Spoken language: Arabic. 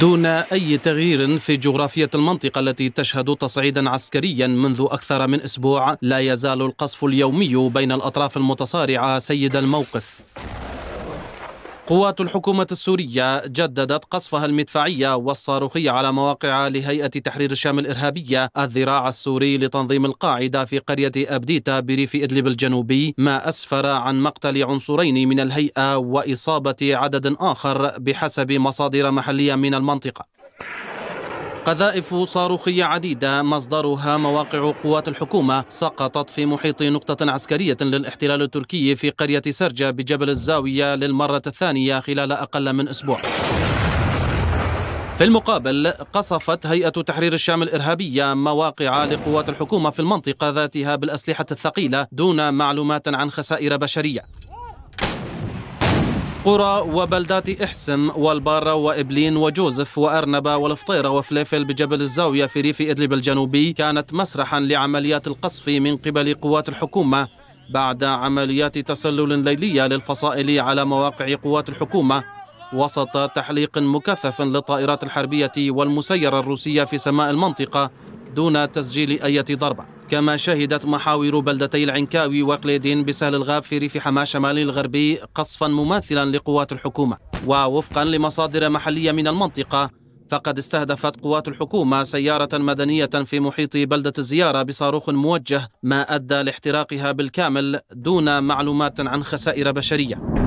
دون أي تغيير في جغرافية المنطقة التي تشهد تصعيدا عسكريا منذ أكثر من أسبوع لا يزال القصف اليومي بين الأطراف المتصارعة سيد الموقف قوات الحكومة السورية جددت قصفها المدفعية والصاروخي على مواقع لهيئة تحرير الشام الإرهابية الذراع السوري لتنظيم القاعدة في قرية أبديتا بريف إدلب الجنوبي ما أسفر عن مقتل عنصرين من الهيئة وإصابة عدد آخر بحسب مصادر محلية من المنطقة قذائف صاروخية عديدة مصدرها مواقع قوات الحكومة سقطت في محيط نقطة عسكرية للاحتلال التركي في قرية سرجة بجبل الزاوية للمرة الثانية خلال أقل من أسبوع في المقابل قصفت هيئة تحرير الشام الإرهابية مواقع لقوات الحكومة في المنطقة ذاتها بالأسلحة الثقيلة دون معلومات عن خسائر بشرية قرى وبلدات إحسم والبارة وإبلين وجوزف وأرنبة والفطيرة وفليفل بجبل الزاوية في ريف إدلب الجنوبي كانت مسرحا لعمليات القصف من قبل قوات الحكومة بعد عمليات تسلل ليلية للفصائل على مواقع قوات الحكومة وسط تحليق مكثف للطائرات الحربية والمسيرة الروسية في سماء المنطقة دون تسجيل أي ضربة كما شهدت محاور بلدتي العنكاوي وقليدين بسهل الغاب في ريف حماه الشمالي الغربي قصفا مماثلا لقوات الحكومة ووفقا لمصادر محلية من المنطقة فقد استهدفت قوات الحكومة سيارة مدنية في محيط بلدة الزيارة بصاروخ موجه ما أدى لاحتراقها بالكامل دون معلومات عن خسائر بشرية